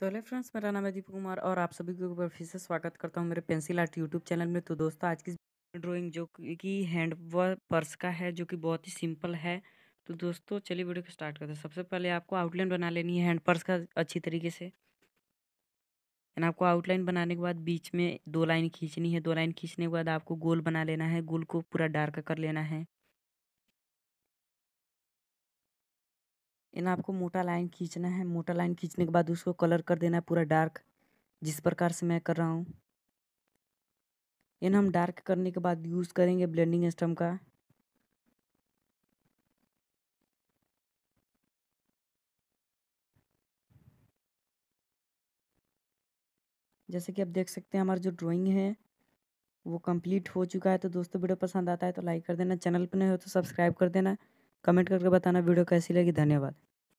तो hello friends मेरा नाम है दीपक कुमार और आप सभी को फिर से स्वागत करता हूँ मेरे पेंसिल आर्ट यूट्यूब चैनल में तो दोस्तों आज की ड्राइंग जो कि हैंड पर्स का है जो कि बहुत ही सिंपल है तो दोस्तों चलिए वीडियो को स्टार्ट करते हैं सबसे पहले आपको आउटलाइन बना लेनी है हैंड पर्स का अच्छी तरीके से एंड आपको आउटलाइन बनाने के बाद बीच में दो लाइन खींचनी है दो लाइन खींचने के बाद आपको गोल बना लेना है गोल को पूरा डार्क कर लेना है इन आपको मोटा लाइन खींचना है मोटा लाइन खींचने के बाद उसको कलर कर देना है पूरा डार्क जिस प्रकार से मैं कर रहा हूँ इन हम डार्क करने के बाद यूज़ करेंगे ब्लेंडिंग स्टम का जैसे कि आप देख सकते हैं हमारा जो ड्राइंग है वो कंप्लीट हो चुका है तो दोस्तों वीडियो पसंद आता है तो लाइक कर देना चैनल पर नहीं हो तो सब्सक्राइब कर देना कमेंट करके बताना वीडियो कैसी लगी धन्यवाद